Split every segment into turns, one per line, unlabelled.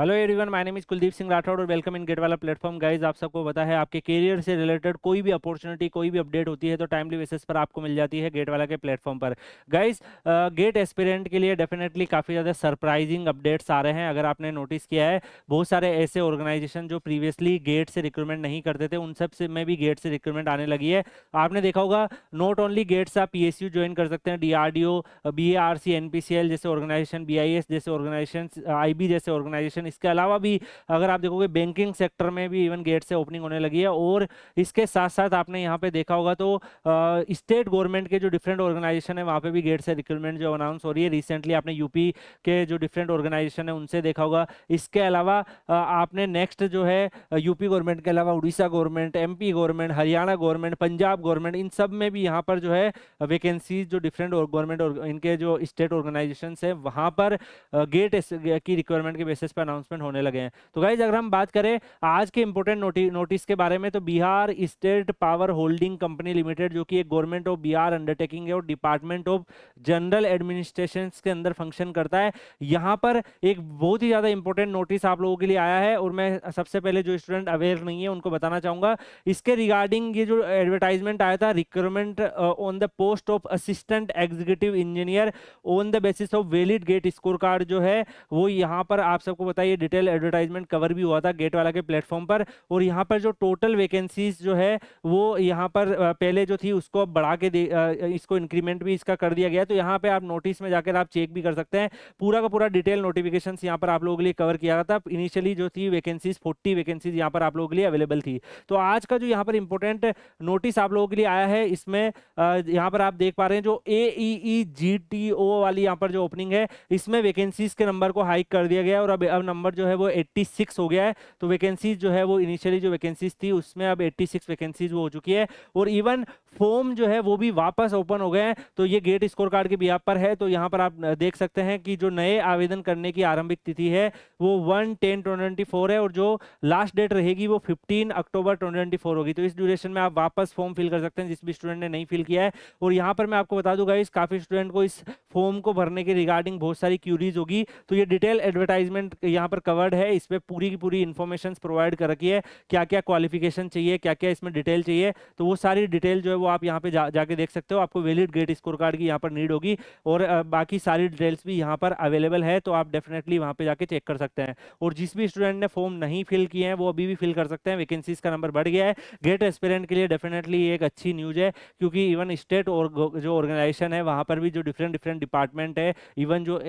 hello everyone my name is Kuldeep Singh Rathore और welcome in GATE वाला platform guys आप सबको पता है आपके करियर से रिलेटेड कोई भी अपॉर्चुनिटी कोई भी अपडेट होती है तो टाइमली बेसिस पर आपको मिल जाती है गेट वाला के प्लेटफॉर्म पर गाइज गेट एस्पिरेंट के लिए डेफिनेटली काफ़ी ज़्यादा सरप्राइजिंग अपडेट्स आ रहे हैं अगर आपने नोटिस किया है बहुत सारे ऐसे ऑर्गेनाइजेशन जो प्रीवियसली गेट से रिक्रूटमेंट नहीं करते थे उन सब से में भी गेट से रिक्रूटमेंट आने लगी है आपने देखा होगा नॉट ओनली गेट्स आप पी ज्वाइन कर सकते हैं D R D B A R C N P C L जैसे ऑर्गेनाइजेशन बी आई एस जैसे ऑर्गेनाइजेशन आई बी जैसे ऑर्गेनाइजेशन इसके अलावा भी अगर आप देखोगे बैंकिंग सेक्टर में भी इवन गेट से ओपनिंग होने लगी है और इसके साथ साथ आपने यहाँ पे देखा होगा तो स्टेट गवर्नमेंट के जो डिफरेंट ऑर्गेनाइजेशन है वहाँ पे भी गेट से रिक्रूटमेंट जो अनाउंस हो रही है रिसेंटली आपने यूपी के जो डिफरेंट ऑर्गेनाइजेशन है उनसे देखा होगा इसके अलावा आपने नेक्स्ट जो है यूपी गवर्नमेंट के अलावा Orissa government M government Haryana government Punjab government इन सब में भी यहाँ पर जो है वैकेंसीज जो डिफरेंट गवर्नमेंट इनके जो स्टेट ऑर्गेनाइजेशन है वहाँ पर गेट की रिक्वायरमेंट के बेसिस पर अनाउंसमेंट होने लगे हैं तो गाइज अगर हम बात करें आज के इंपोर्टेंट नोटिस नोटिस के बारे में तो Bihar state power holding company limited जो कि एक गवर्नमेंट ऑफ बिहार अंडरटेकिंग है और डिपार्टमेंट ऑफ जनरल एडमिनिस्ट्रेशन के अंदर फंक्शन करता है यहाँ पर एक बहुत ही ज़्यादा इंपॉर्टेंट नोटिस आप लोगों के लिए आया है और मैं सबसे पहले जो स्टूडेंट अवेयर नहीं है उनको बताना चाहूँगा इसके रिगार्डिंग ये जो एडवर्टाइजमेंट आया था recruitment on the post of assistant executive engineer on the basis of valid GATE score card जो है वो यहाँ पर आप सबको था ये डिटेल एडवर्टाइजमेंट कवर भी हुआ था गेट वाला के प्लेटफॉर्म पर और यहाँ पर जो टोटल वैकेंसीज जो है वो यहाँ पर पहले जो थी उसको अब बढ़ा के इसको इंक्रीमेंट भी इसका कर दिया गया तो यहाँ पर आप नोटिस में जाकर आप चेक भी कर सकते हैं पूरा का पूरा डिटेल नोटिफिकेशन यहाँ पर आप लोगों के लिए कवर किया गया था इनिशियली जो थी वैकेंसीज फोर्टी वैकेंसीज यहाँ पर आप लोगों के लिए अवेलेबल थी तो आज का जो यहाँ पर इंपॉर्टेंट नोटिस आप लोगों के लिए आया है इसमें यहाँ पर आप देख पा रहे हैं जो ए ई जी टी ओ वाली यहाँ पर जो ओपनिंग है इसमें वैकेंसीज के नंबर को हाइक कर दिया गया और अब अब नंबर जो है वो 86 हो गया है तो वैकेंसीज जो है वो इनिशियली जो वैकेंसीज थी उसमें अब 86 सिक्स वैकेंसीज हो चुकी है और इवन फॉर्म जो है वो भी वापस ओपन हो गए हैं तो ये गेट स्कोर कार्ड के बिहार पर है तो यहाँ पर आप देख सकते हैं कि जो नए आवेदन करने की आरंभिक तिथि है वो वन टेन ट्वेंटी है और जो लास्ट डेट रहेगी वो फिफ्टीन अक्टूबर ट्वेंटी होगी तो इस ड्यूरेशन में आप वापस फॉर्म फिल कर सकते हैं जिस भी स्टूडेंट ने नहीं फिल किया है और यहाँ पर मैं आपको बता दूंगा इस काफ़ी स्टूडेंट को इस फॉर्म को भरने के रिगार्डिंग बहुत सारी क्यूरीज होगी तो ये डिटेल एडवर्टाइजमेंट यहाँ पर कवर्ड है इस पर पूरी की पूरी इन्फॉर्मेशन प्रोवाइड कर रखी है क्या क्या क्वालिफिकेशन चाहिए क्या क्या इसमें डिटेल चाहिए तो वो सारी डिटेल जो है वो आप यहाँ पे जा, जाके देख सकते हो आपको वैलिड ग्रेड स्कोर कार्ड की यहाँ पर नीड होगी और बाकी सारी डिटेल्स भी यहाँ पर अवेलेबल है तो आप डेफिनेटली वहाँ पर जाके चेक कर सकते हैं और जिस भी स्टूडेंट ने फॉर्म नहीं फिल किए हैं वो अभी भी फिल कर सकते हैं वैकेंसीज का नंबर बढ़ गया है गेट एस्पेरेंट के लिए डेफिनेटली एक अच्छी न्यूज़ है क्योंकि इवन स्टेट और जो ऑर्गेनाइजेशन है वहाँ पर भी जो डिफरेंट डिफरेंट डिफरेंट डिपार्टमेंट है इवन जो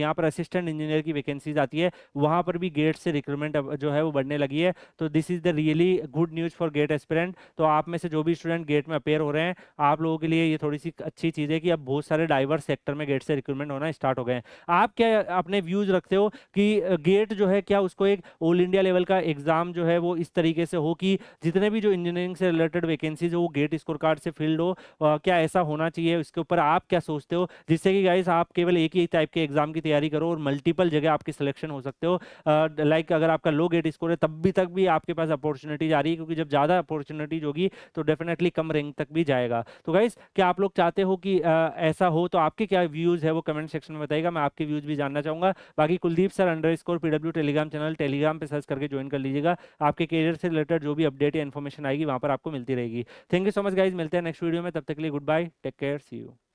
यहाँ पर असिस्टेंट इंजीनियर की वैकेंसीज आती है वहाँ पर भी गेट से रिक्रूटमेंट जो है वो बढ़ने लगी है तो this is the really good news for GATE aspirant तो आप में से जो भी स्टूडेंट गेट में अपेयर हो रहे हैं आप लोगों के लिए ये थोड़ी सी अच्छी चीज़ है कि अब बहुत सारे डाइवर्स सेक्टर में गेट से रिक्रूटमेंट होना स्टार्ट हो गए हैं आप क्या अपने व्यूज़ रखते हो कि गेट जो है क्या उसको एक ऑल इंडिया लेवल का एग्ज़ाम जो है वो इस तरीके से हो कि जितने भी जो इंजीनियरिंग से रिलेटेड वैकेंसीज हो वो गेट स्कोर कार्ड से फिल्ड हो क्या ऐसा होना चाहिए उसके ऊपर आप क्या सोचते हो जिससे कि गाइस आप केवल एक ही टाइप के एग्जाम की तैयारी करो और मल्टीपल जगह आपकी सिलेक्शन हो सकते हो लाइक अगर आपका लो गेट स्कोर है तब भी तक भी आपके पास अपॉर्चुनिटीज आ रही है क्योंकि जब ज़्यादा अपॉर्चुनिटीज होगी तो डेफिनेटली कम रैंक तक भी जाएगा तो गाइस क्या आप लोग चाहते हो कि ऐसा हो तो आपके क्या व्यूज़ है वो कमेंट सेक्शन में बताएगा मैं आपके व्यूज़ भी जानना चाहूँगा बाकी Kuldeep sir under score PW telegram channel telegram पर सर्च करके ज्वाइन कर लीजिएगा आपके करियर से रिलेटेड जो भी अपडेट या इन्फॉर्मेशन आएगी वहाँ पर आपको मिलती रहेगी thank you so much guys मिलते हैं नेक्स्ट वीडियो में तब तक के लिए good bye take care see you